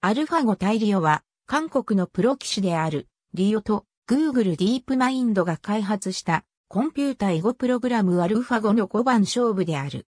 アルファゴ対リオは、韓国のプロ騎手である、リオと Google ディープマインドが開発したコンピュータ囲碁プログラムアルファゴの5番勝負である。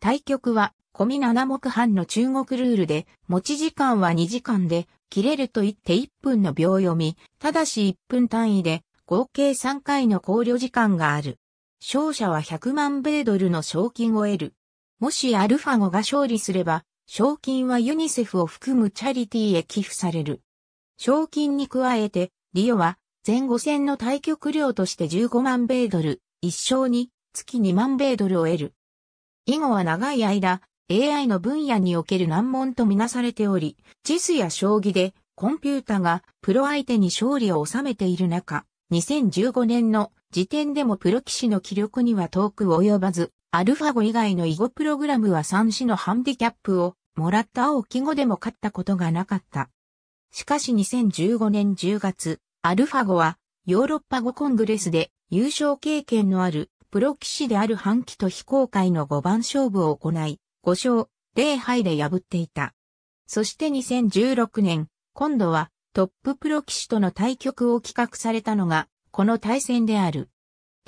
対局は、コミ7目半の中国ルールで、持ち時間は2時間で、切れると言って1分の秒読み、ただし1分単位で、合計3回の考慮時間がある。勝者は100万米ドルの賞金を得る。もしアルファゴが勝利すれば、賞金はユニセフを含むチャリティーへ寄付される。賞金に加えて、リオは前後戦の対局料として15万米ドル、一生に月2万米ドルを得る。以後は長い間、AI の分野における難問とみなされており、チスや将棋でコンピュータがプロ相手に勝利を収めている中、2015年の時点でもプロ棋士の気力には遠く及ばず、アルファゴ以外の囲碁プログラムは3子のハンディキャップをもらった青木語でも勝ったことがなかった。しかし2015年10月、アルファゴはヨーロッパ語コングレスで優勝経験のあるプロ騎士である半期と非公開の5番勝負を行い、5勝0敗で破っていた。そして2016年、今度はトッププロ騎士との対局を企画されたのが、この対戦である。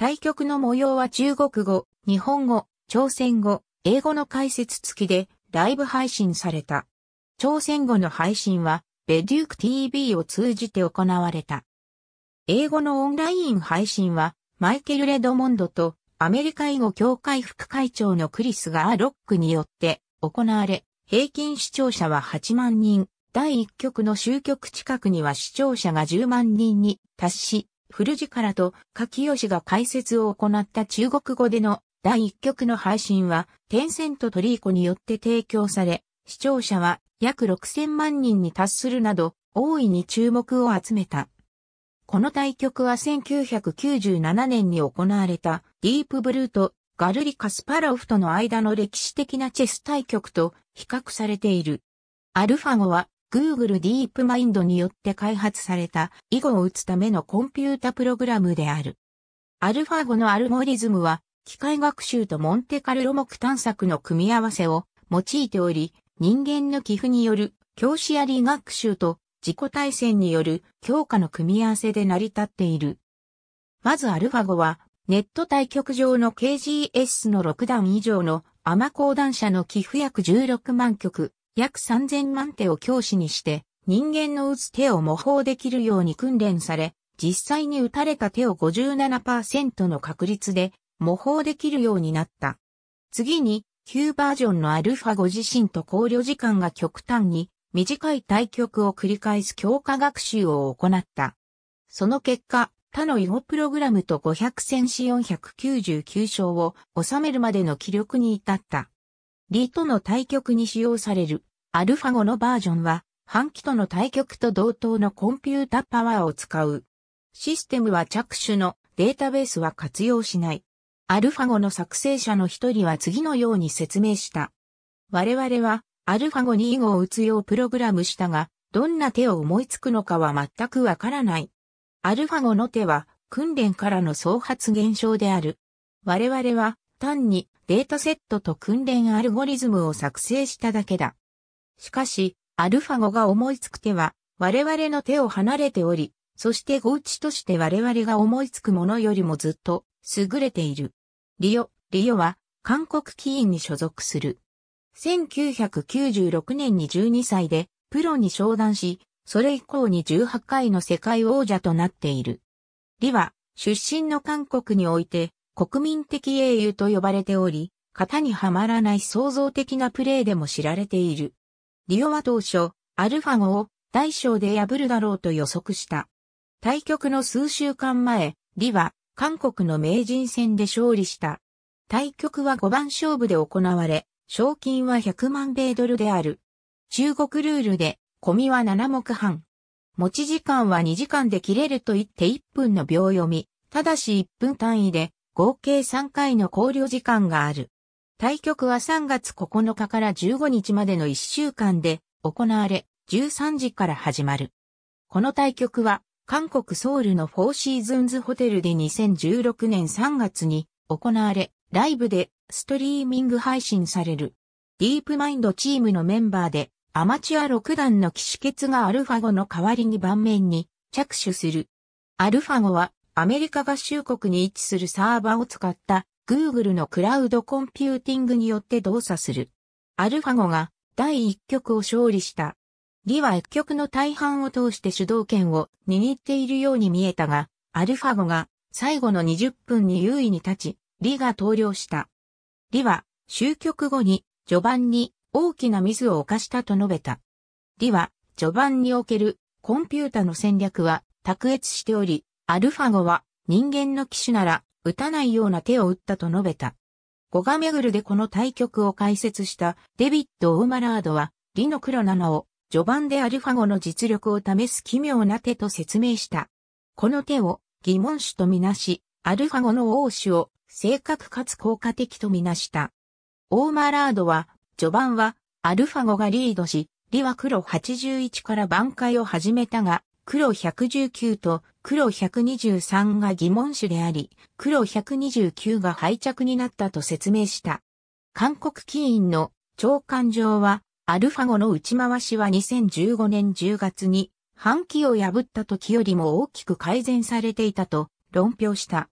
対局の模様は中国語、日本語、朝鮮語、英語の解説付きでライブ配信された。朝鮮語の配信は、ベデューク TV を通じて行われた。英語のオンライン配信は、マイケル・レドモンドとアメリカ囲碁協会副会長のクリス・ガーロックによって行われ、平均視聴者は8万人、第1局の終局近くには視聴者が10万人に達し、古寺からと柿吉が解説を行った中国語での第1局の配信は、テンセントトリーコによって提供され、視聴者は約6000万人に達するなど、大いに注目を集めた。この対局は1997年に行われたディープブルーとガルリ・カスパロフとの間の歴史的なチェス対局と比較されている。アルファ語は Google ディープマインドによって開発された囲碁を打つためのコンピュータプログラムである。アルファ語のアルゴリズムは、機械学習とモンテカルロ目探索の組み合わせを用いており、人間の寄付による教師や理学習と自己対戦による強化の組み合わせで成り立っている。まずアルファ語は、ネット対局上の KGS の6段以上のアマ講談社の寄付約16万曲。約3000万手を教師にして、人間の打つ手を模倣できるように訓練され、実際に打たれた手を57%の確率で模倣できるようになった。次に、旧バージョンのアルファ5自身と考慮時間が極端に短い対局を繰り返す強化学習を行った。その結果、他の囲碁プログラムと500戦士499勝を収めるまでの気力に至った。リとの対極に使用される、アルファ5のバージョンは、半期との対極と同等のコンピュータパワーを使う。システムは着手のデータベースは活用しない。アルファ5の作成者の一人は次のように説明した。我々は、アルファ5に囲碁を打つようプログラムしたが、どんな手を思いつくのかは全くわからない。アルファ5の手は、訓練からの創発現象である。我々は、単にデータセットと訓練アルゴリズムを作成しただけだ。しかし、アルファ語が思いつく手は、我々の手を離れており、そしてうちとして我々が思いつくものよりもずっと優れている。リオ、リオは韓国キーンに所属する。1996年に12歳でプロに商談し、それ以降に18回の世界王者となっている。リは出身の韓国において国民的英雄と呼ばれており、型にはまらない創造的なプレーでも知られている。リオは当初、アルファゴを大小で破るだろうと予測した。対局の数週間前、リは韓国の名人戦で勝利した。対局は5番勝負で行われ、賞金は100万米ドルである。中国ルールで、コミは7目半。持ち時間は2時間で切れると言って1分の秒読み、ただし1分単位で合計3回の考慮時間がある。対局は3月9日から15日までの1週間で行われ、13時から始まる。この対局は、韓国ソウルのフォーシーズンズホテルで2016年3月に行われ、ライブでストリーミング配信される。ディープマインドチームのメンバーで、アマチュア6段の騎士決がアルファ5の代わりに盤面に着手する。アルファ5はアメリカ合衆国に位置するサーバーを使った Google のクラウドコンピューティングによって動作する。アルファゴが第1局を勝利した。リは1局の大半を通して主導権を握っているように見えたが、アルファゴが最後の20分に優位に立ち、リが投了した。リは終局後に序盤に大きなミスを犯したと述べた。リは序盤におけるコンピュータの戦略は卓越しており、アルファゴは人間の騎手なら打たないような手を打ったと述べた。ゴガメグルでこの対局を解説したデビッド・オーマラードは、リノクロナナを序盤でアルファゴの実力を試す奇妙な手と説明した。この手を疑問種とみなし、アルファゴの王手を正確かつ効果的とみなした。オーマラードは、序盤はアルファゴがリードし、リは黒81から挽回を始めたが、黒119と黒123が疑問種であり、黒129が廃着になったと説明した。韓国起員の長官上は、アルファ5の打ち回しは2015年10月に、半期を破った時よりも大きく改善されていたと論評した。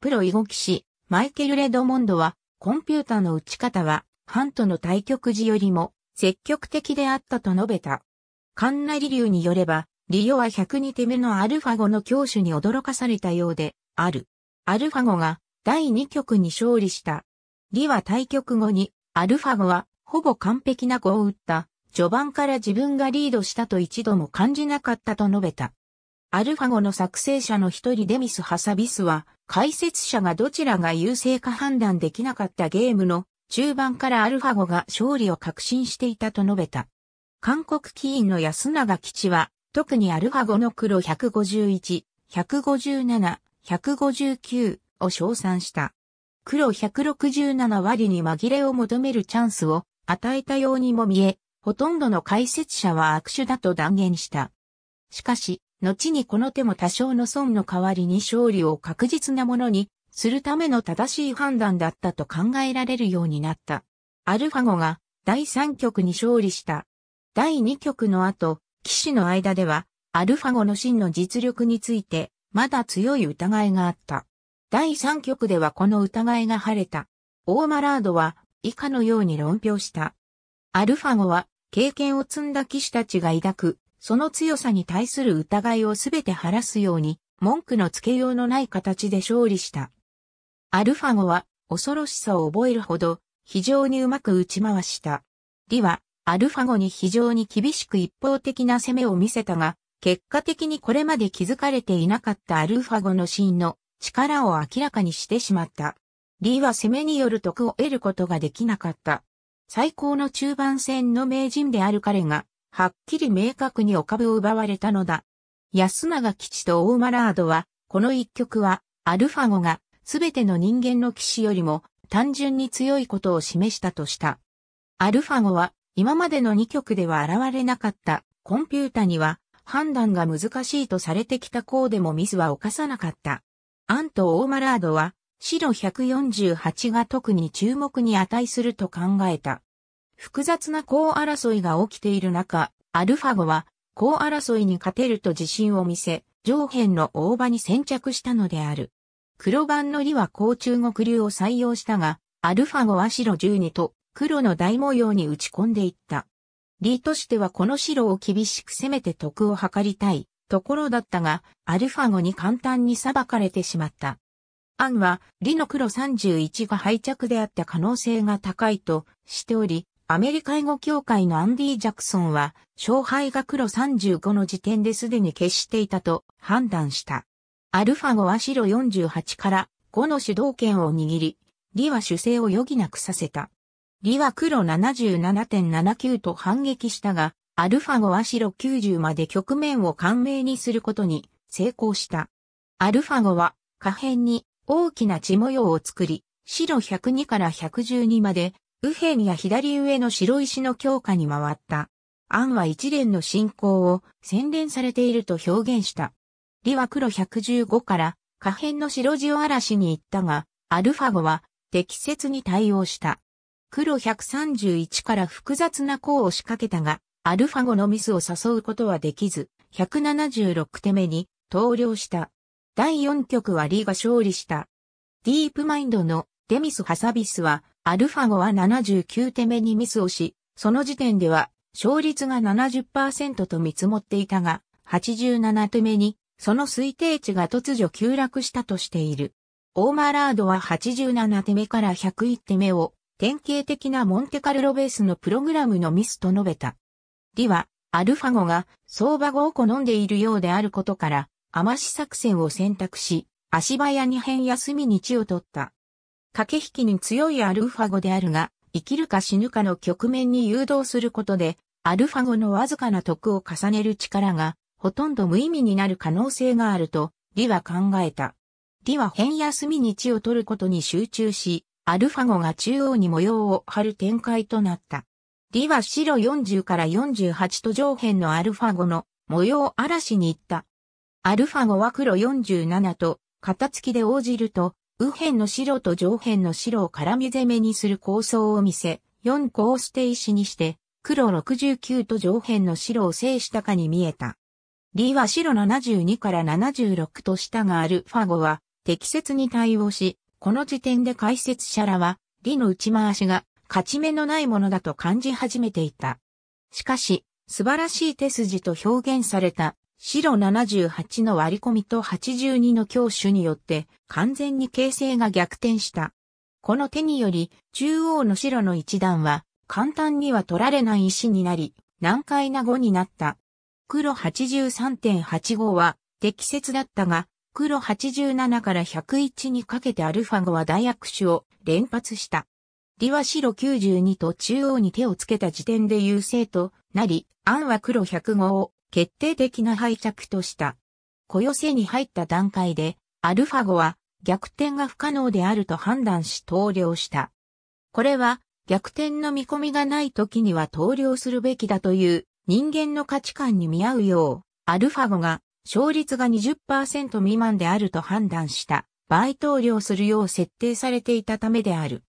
プロ囲碁騎士、マイケル・レドモンドは、コンピュータの打ち方は、ハントの対局時よりも積極的であったと述べた。カンナリ流によれば、リオは102手目のアルファゴの教主に驚かされたようで、ある。アルファゴが第2局に勝利した。リは対局後に、アルファゴはほぼ完璧な碁を打った。序盤から自分がリードしたと一度も感じなかったと述べた。アルファゴの作成者の一人デミス・ハサビスは、解説者がどちらが優勢か判断できなかったゲームの中盤からアルファゴが勝利を確信していたと述べた。韓国ーンの安永吉は、特にアルファ5の黒151、157、159を称賛した。黒167割に紛れを求めるチャンスを与えたようにも見え、ほとんどの解説者は悪手だと断言した。しかし、後にこの手も多少の損の代わりに勝利を確実なものにするための正しい判断だったと考えられるようになった。アルファ5が第3局に勝利した。第2局の後、騎士の間では、アルファゴの真の実力について、まだ強い疑いがあった。第3局ではこの疑いが晴れた。オーマラードは、以下のように論評した。アルファゴは、経験を積んだ騎士たちが抱く、その強さに対する疑いをすべて晴らすように、文句のつけようのない形で勝利した。アルファゴは、恐ろしさを覚えるほど、非常にうまく打ち回した。リは、アルファ後に非常に厳しく一方的な攻めを見せたが、結果的にこれまで気づかれていなかったアルファ後のシーンの力を明らかにしてしまった。リーは攻めによる得を得ることができなかった。最高の中盤戦の名人である彼が、はっきり明確にお株を奪われたのだ。安永吉と大マラードは、この一曲は、アルファ語が、すべての人間の騎士よりも、単純に強いことを示したとした。アルファ語は、今までの2局では現れなかったコンピュータには判断が難しいとされてきた項でもミスは犯さなかった。アント・オーマラードは白148が特に注目に値すると考えた。複雑な項争いが起きている中、アルファゴは項争いに勝てると自信を見せ、上辺の大場に先着したのである。黒番の利は高中国流を採用したが、アルファゴは白12と黒の大模様に打ち込んでいった。李としてはこの白を厳しく攻めて得を図りたいところだったが、アルファ後に簡単に裁かれてしまった。アンは、李の黒31が敗着であった可能性が高いとしており、アメリカ英語協会のアンディ・ジャクソンは、勝敗が黒35の時点ですでに決していたと判断した。アルファ後は白48から5の主導権を握り、李は主勢を余儀なくさせた。リは黒77.79と反撃したが、アルファ5は白90まで局面を完明にすることに成功した。アルファ5は下辺に大きな血模様を作り、白102から112まで右辺や左上の白石の強化に回った。案は一連の進行を洗練されていると表現した。リは黒115から下辺の白地を嵐に行ったが、アルファ5は適切に対応した。黒131から複雑な弧を仕掛けたが、アルファ後のミスを誘うことはできず、176手目に投了した。第4局はリーが勝利した。ディープマインドのデミス・ハサビスは、アルファ後は79手目にミスをし、その時点では勝率が70%と見積もっていたが、87手目にその推定値が突如急落したとしている。オーマーラードは87手目から101手目を典型的なモンテカルロベースのプログラムのミスと述べた。リは、アルファゴが相場語を好んでいるようであることから、甘し作戦を選択し、足早に変休みに地を取った。駆け引きに強いアルファゴであるが、生きるか死ぬかの局面に誘導することで、アルファゴのわずかな得を重ねる力が、ほとんど無意味になる可能性があると、リは考えた。リは変休みに地を取ることに集中し、アルファ5が中央に模様を張る展開となった。D は白40から48と上辺のアルファ5の模様嵐に行った。アルファ5は黒47と片付きで応じると、右辺の白と上辺の白を絡み攻めにする構想を見せ、4個を捨て石にして、黒69と上辺の白を制したかに見えた。D は白72から76と下がアルファ5は適切に対応し、この時点で解説者らは、理の打ち回しが、勝ち目のないものだと感じ始めていた。しかし、素晴らしい手筋と表現された、白78の割り込みと82の強手によって、完全に形勢が逆転した。この手により、中央の白の一段は、簡単には取られない石になり、難解な碁になった。黒83.85は、適切だったが、黒87から101にかけてアルファ5は大握手を連発した。リは白92と中央に手をつけた時点で優勢となり、アンは黒105を決定的な敗着とした。小寄せに入った段階で、アルファ5は逆転が不可能であると判断し投了した。これは逆転の見込みがない時には投了するべきだという人間の価値観に見合うよう、アルファ5が勝率が20%未満であると判断した場合投了するよう設定されていたためである。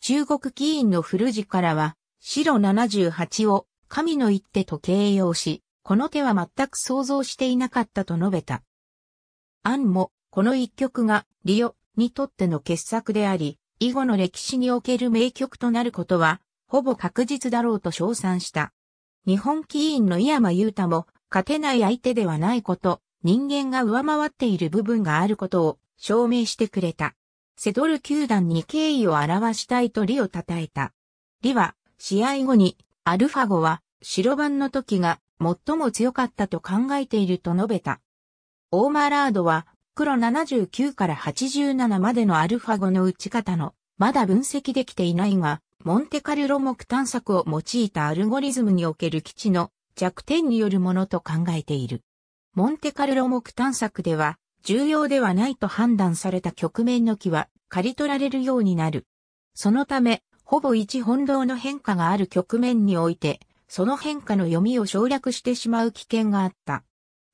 中国議員の古字からは、白78を神の一手と形容し、この手は全く想像していなかったと述べた。案も、この一曲がリオにとっての傑作であり、以後の歴史における名曲となることは、ほぼ確実だろうと称賛した。日本棋院の井山雄太も、勝てない相手ではないこと、人間が上回っている部分があることを証明してくれた。セドル球団に敬意を表したいとリを称えた。リは、試合後に、アルファゴは、白番の時が最も強かったと考えていると述べた。オーマーラードは、黒79から87までのアルファゴの打ち方の、まだ分析できていないが、モンテカルロ目探索を用いたアルゴリズムにおける基地の弱点によるものと考えている。モンテカルロ目探索では、重要ではないと判断された局面の木は刈り取られるようになる。そのため、ほぼ一本道の変化がある局面において、その変化の読みを省略してしまう危険があった。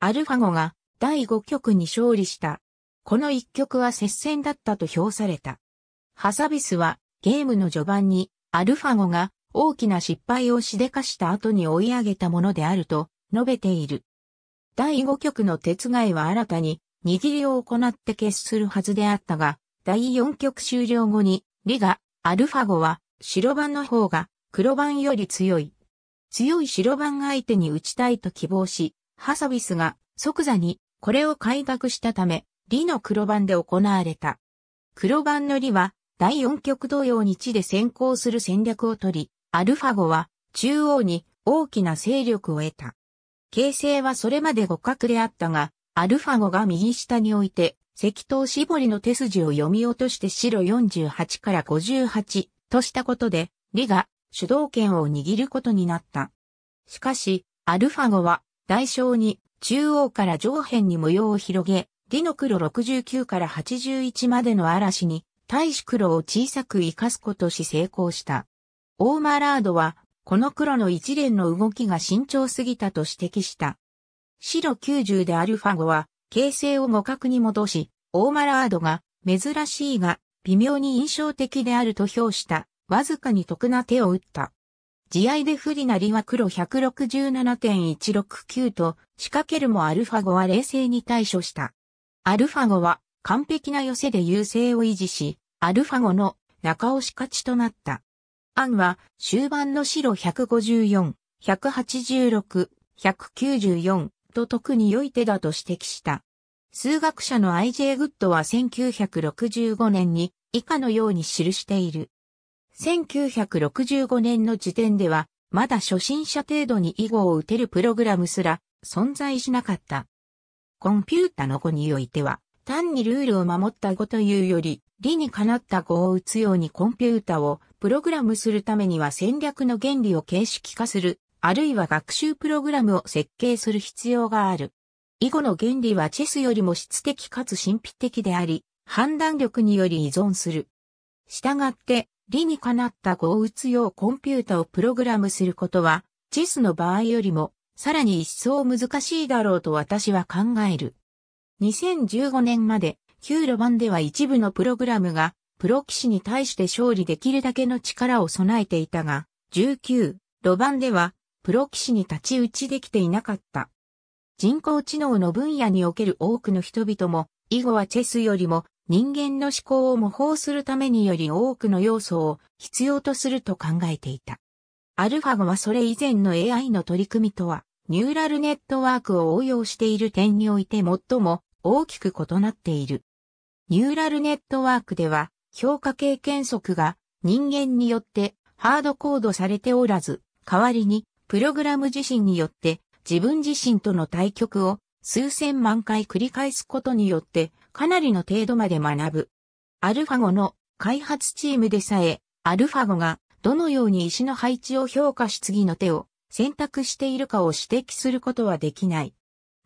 アルファゴが第5局に勝利した。この1局は接戦だったと評された。ハサビスはゲームの序盤にアルファゴが大きな失敗をしでかした後に追い上げたものであると述べている。第5局の鉄外は新たに握りを行って決するはずであったが、第4局終了後に、リガ、アルファゴは白番の方が黒番より強い。強い白番相手に打ちたいと希望し、ハサビスが即座にこれを改革したため、リの黒番で行われた。黒番のリは第4局同様に地で先行する戦略を取り、アルファゴは中央に大きな勢力を得た。形勢はそれまで互角であったが、アルファゴが右下において、赤頭絞りの手筋を読み落として白48から58としたことで、リが主導権を握ることになった。しかし、アルファゴは代償に中央から上辺に模様を広げ、リの黒69から81までの嵐に対し黒を小さく生かすことし成功した。オーマーラードは、この黒の一連の動きが慎重すぎたと指摘した。白90でアルファ5は、形勢を互角に戻し、オーマラードが、珍しいが、微妙に印象的であると評した、わずかに得な手を打った。試合で不利なりは黒167.169と、仕掛けるもアルファ5は冷静に対処した。アルファ5は、完璧な寄せで優勢を維持し、アルファ5の中押し勝ちとなった。案は終盤の白154、186、194と特に良い手だと指摘した。数学者の IJ グッドは1965年に以下のように記している。1965年の時点では、まだ初心者程度に囲碁を打てるプログラムすら存在しなかった。コンピュータの語においては、単にルールを守った語というより、理にかなった語を打つようにコンピュータをプログラムするためには戦略の原理を形式化する、あるいは学習プログラムを設計する必要がある。以後の原理はチェスよりも質的かつ神秘的であり、判断力により依存する。従って、理にかなった語を打つようコンピュータをプログラムすることは、チェスの場合よりも、さらに一層難しいだろうと私は考える。2015年まで旧路盤では一部のプログラムが、プロ騎士に対して勝利できるだけの力を備えていたが、19、路盤では、プロ騎士に立ち打ちできていなかった。人工知能の分野における多くの人々も、以後はチェスよりも人間の思考を模倣するためにより多くの要素を必要とすると考えていた。アルファゴはそれ以前の AI の取り組みとは、ニューラルネットワークを応用している点において最も大きく異なっている。ニューラルネットワークでは、評価経験則が人間によってハードコードされておらず、代わりにプログラム自身によって自分自身との対局を数千万回繰り返すことによってかなりの程度まで学ぶ。アルファゴの開発チームでさえ、アルファゴがどのように石の配置を評価し次の手を選択しているかを指摘することはできない。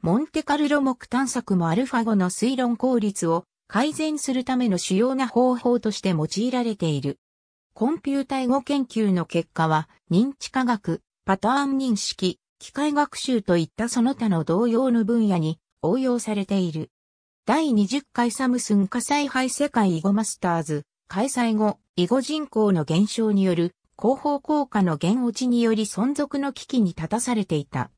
モンテカルロ目探索もアルファゴの推論効率を改善するための主要な方法として用いられている。コンピュータ語研究の結果は、認知科学、パターン認識、機械学習といったその他の同様の分野に応用されている。第20回サムスン火災廃世界囲碁マスターズ、開催後、囲碁人口の減少による広報効果の減落ちにより存続の危機に立たされていた。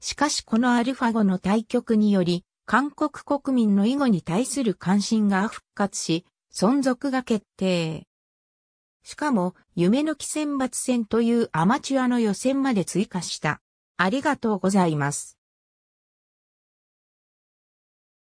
しかしこのアルファ語の対局により、韓国国民の囲碁に対する関心が復活し、存続が決定。しかも、夢の木選抜戦というアマチュアの予選まで追加した。ありがとうございます。